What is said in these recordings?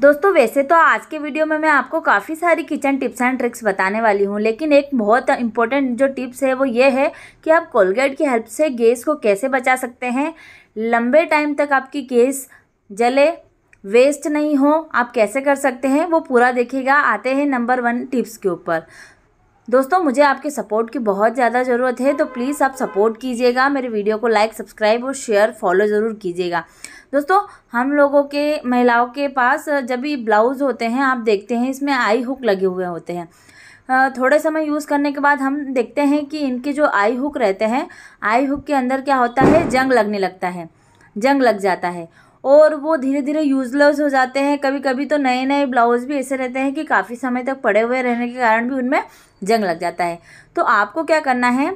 दोस्तों वैसे तो आज के वीडियो में मैं आपको काफ़ी सारी किचन टिप्स एंड ट्रिक्स बताने वाली हूँ लेकिन एक बहुत इंपॉर्टेंट जो टिप्स है वो ये है कि आप कोलगेट की हेल्प से गैस को कैसे बचा सकते हैं लंबे टाइम तक आपकी गैस जले वेस्ट नहीं हो आप कैसे कर सकते हैं वो पूरा देखेगा आते हैं नंबर वन टिप्स के ऊपर दोस्तों मुझे आपके सपोर्ट की बहुत ज़्यादा ज़रूरत है तो प्लीज़ आप सपोर्ट कीजिएगा मेरे वीडियो को लाइक सब्सक्राइब और शेयर फॉलो ज़रूर कीजिएगा दोस्तों हम लोगों के महिलाओं के पास जब भी ब्लाउज़ होते हैं आप देखते हैं इसमें आई हुक लगे हुए होते हैं थोड़े समय यूज़ करने के बाद हम देखते हैं कि इनके जो आई हुक रहते हैं आई हुक के अंदर क्या होता है जंग लगने लगता है जंग लग जाता है और वो धीरे धीरे यूज़लेस हो जाते हैं कभी कभी तो नए नए ब्लाउज़ भी ऐसे रहते हैं कि काफ़ी समय तक पड़े हुए रहने के कारण भी उनमें जंग लग जाता है तो आपको क्या करना है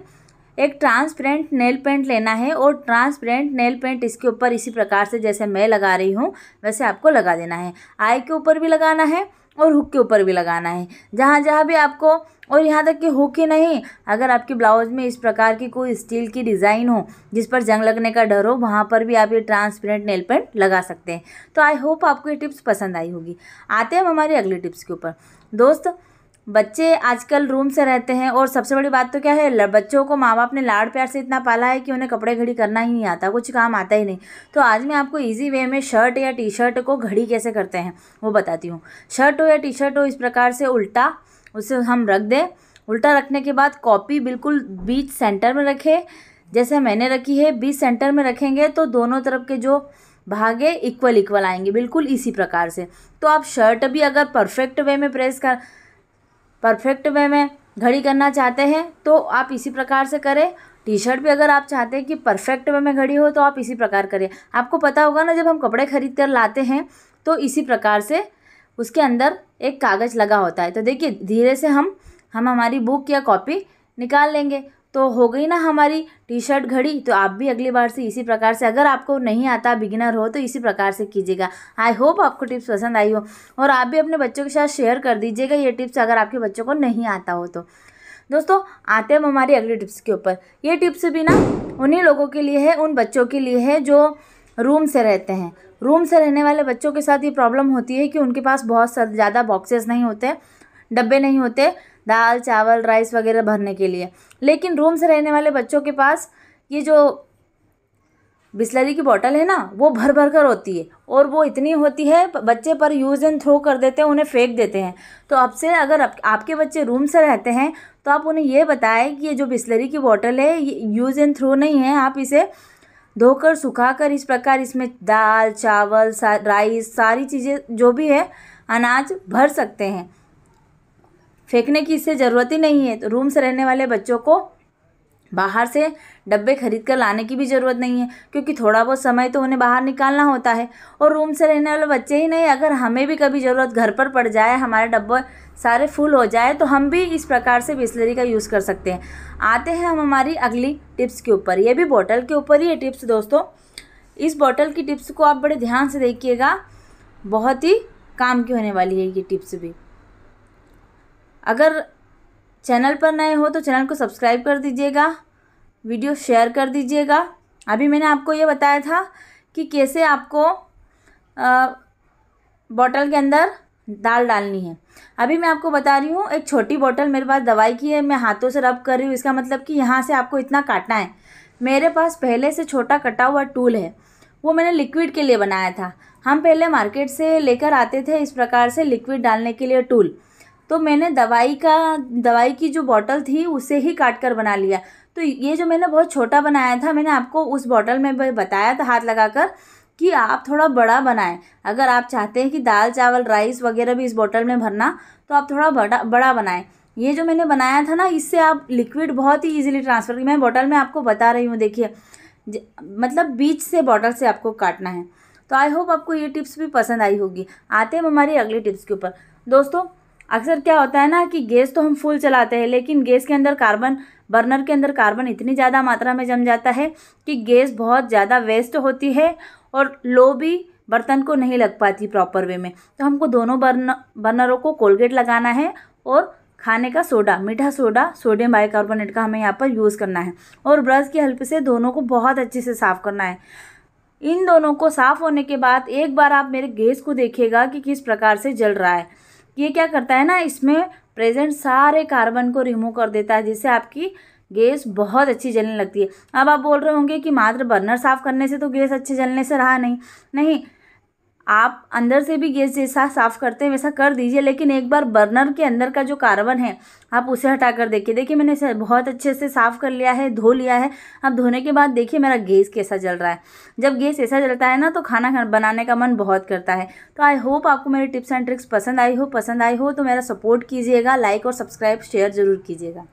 एक ट्रांसपेरेंट नेल पेंट लेना है और ट्रांसपेरेंट नेल पेंट इसके ऊपर इसी प्रकार से जैसे मैं लगा रही हूँ वैसे आपको लगा देना है आई के ऊपर भी लगाना है और हुक के ऊपर भी लगाना है जहाँ जहाँ भी आपको और यहाँ तक कि हुक ही नहीं अगर आपके ब्लाउज में इस प्रकार की कोई स्टील की डिज़ाइन हो जिस पर जंग लगने का डर हो वहाँ पर भी आप ये ट्रांसपेरेंट नेल पेंट लगा सकते हैं तो आई होप आपको ये टिप्स पसंद आई होगी आते हैं हम हमारी अगली टिप्स के ऊपर दोस्त बच्चे आजकल रूम से रहते हैं और सबसे बड़ी बात तो क्या है बच्चों को माँ बाप ने लाड़ प्यार से इतना पाला है कि उन्हें कपड़े घड़ी करना ही नहीं आता कुछ काम आता ही नहीं तो आज मैं आपको इजी वे में शर्ट या टी शर्ट को घड़ी कैसे करते हैं वो बताती हूँ शर्ट हो या टी शर्ट हो इस प्रकार से उल्टा उसे हम रख दें उल्टा रखने के बाद कॉपी बिल्कुल बीच सेंटर में रखें जैसे मैंने रखी है बीच सेंटर में रखेंगे तो दोनों तरफ के जो भागे इक्वल इक्वल आएंगे बिल्कुल इसी प्रकार से तो आप शर्ट भी अगर परफेक्ट वे में प्रेस कर परफेक्ट वे में घड़ी करना चाहते हैं तो आप इसी प्रकार से करें टी शर्ट भी अगर आप चाहते हैं कि परफेक्ट वे में घड़ी हो तो आप इसी प्रकार करें आपको पता होगा ना जब हम कपड़े खरीद कर लाते हैं तो इसी प्रकार से उसके अंदर एक कागज़ लगा होता है तो देखिए धीरे से हम हम हमारी बुक या कॉपी निकाल लेंगे तो हो गई ना हमारी टी शर्ट घड़ी तो आप भी अगली बार से इसी प्रकार से अगर आपको नहीं आता बिगिनर हो तो इसी प्रकार से कीजिएगा आई होप आपको टिप्स पसंद आई हो और आप भी अपने बच्चों के साथ शेयर कर दीजिएगा ये टिप्स अगर आपके बच्चों को नहीं आता हो तो दोस्तों आते हैं हमारी अगली टिप्स के ऊपर ये टिप्स भी ना उन्हीं लोगों के लिए है उन बच्चों के लिए है जो रूम से रहते हैं रूम से रहने वाले बच्चों के साथ ये प्रॉब्लम होती है कि उनके पास बहुत ज़्यादा बॉक्सेस नहीं होते डब्बे नहीं होते दाल चावल राइस वगैरह भरने के लिए लेकिन रूम से रहने वाले बच्चों के पास ये जो बिस्लरी की बोतल है ना वो भर भर कर होती है और वो इतनी होती है बच्चे पर यूज़ एंड थ्रो कर देते हैं उन्हें फेंक देते हैं तो अब से अगर आप, आपके बच्चे रूम से रहते हैं तो आप उन्हें ये बताएं कि ये जो बिस्लरी की बोतल है ये यूज़ एंड थ्रो नहीं है आप इसे धोकर सुखाकर इस प्रकार इसमें दाल चावल सा, राइस सारी चीज़ें जो भी है अनाज भर सकते हैं फेंकने की इससे ज़रूरत ही नहीं है तो रूम से रहने वाले बच्चों को बाहर से डब्बे खरीद कर लाने की भी ज़रूरत नहीं है क्योंकि थोड़ा बहुत समय तो उन्हें बाहर निकालना होता है और रूम से रहने वाले बच्चे ही नहीं अगर हमें भी कभी ज़रूरत घर पर पड़ जाए हमारे डब्बे सारे फुल हो जाए तो हम भी इस प्रकार से बिस्लरी का यूज़ कर सकते हैं आते हैं हम हमारी अगली टिप्स के ऊपर ये भी बॉटल के ऊपर ही है टिप्स दोस्तों इस बॉटल की टिप्स को आप बड़े ध्यान से देखिएगा बहुत ही काम की होने वाली है ये टिप्स भी अगर चैनल पर नए हो तो चैनल को सब्सक्राइब कर दीजिएगा वीडियो शेयर कर दीजिएगा अभी मैंने आपको ये बताया था कि कैसे आपको बॉटल के अंदर दाल डालनी है अभी मैं आपको बता रही हूँ एक छोटी बॉटल मेरे पास दवाई की है मैं हाथों से रब कर रही हूँ इसका मतलब कि यहाँ से आपको इतना काटना है मेरे पास पहले से छोटा कटा हुआ टूल है वो मैंने लिक्विड के लिए बनाया था हम पहले मार्केट से लेकर आते थे इस प्रकार से लिक्विड डालने के लिए टूल तो मैंने दवाई का दवाई की जो बॉटल थी उसे ही काट कर बना लिया तो ये जो मैंने बहुत छोटा बनाया था मैंने आपको उस बॉटल में बताया था हाथ लगाकर कि आप थोड़ा बड़ा बनाएं अगर आप चाहते हैं कि दाल चावल राइस वगैरह भी इस बॉटल में भरना तो आप थोड़ा बड़ा बड़ा बनाएं ये जो मैंने बनाया था ना इससे आप लिक्विड बहुत ही इजीली ट्रांसफ़र मैं बॉटल में आपको बता रही हूँ देखिए मतलब बीच से बॉटल से आपको काटना है तो आई होप आपको ये टिप्स भी पसंद आई होगी आते हैं हमारी अगली टिप्स के ऊपर दोस्तों अक्सर क्या होता है ना कि गैस तो हम फुल चलाते हैं लेकिन गैस के अंदर कार्बन बर्नर के अंदर कार्बन इतनी ज़्यादा मात्रा में जम जाता है कि गैस बहुत ज़्यादा वेस्ट होती है और लो भी बर्तन को नहीं लग पाती प्रॉपर वे में तो हमको दोनों बर्न बर्नरों को कोलगेट लगाना है और खाने का सोडा मीठा सोडा सोडियम बाइकार्बोनेट का हमें यहाँ पर यूज़ करना है और ब्रश की हेल्प से दोनों को बहुत अच्छे से साफ़ करना है इन दोनों को साफ़ होने के बाद एक बार आप मेरे गैस को देखिएगा कि किस प्रकार से जल रहा है ये क्या करता है ना इसमें प्रेजेंट सारे कार्बन को रिमूव कर देता है जिससे आपकी गैस बहुत अच्छी जलने लगती है अब आप बोल रहे होंगे कि मात्र बर्नर साफ़ करने से तो गैस अच्छे जलने से रहा नहीं नहीं आप अंदर से भी गैस जैसा साफ़ करते हैं वैसा कर दीजिए लेकिन एक बार बर्नर के अंदर का जो कार्बन है आप उसे हटा कर देखिए देखिए मैंने इसे बहुत अच्छे से साफ़ कर लिया है धो लिया है अब धोने के बाद देखिए मेरा गैस कैसा जल रहा है जब गैस ऐसा जलता है ना तो खाना बनाने का मन बहुत करता है तो आई होप आपको मेरी टिप्स एंड ट्रिक्स पसंद आई हो पसंद आई हो तो मेरा सपोर्ट कीजिएगा लाइक और सब्सक्राइब शेयर ज़रूर कीजिएगा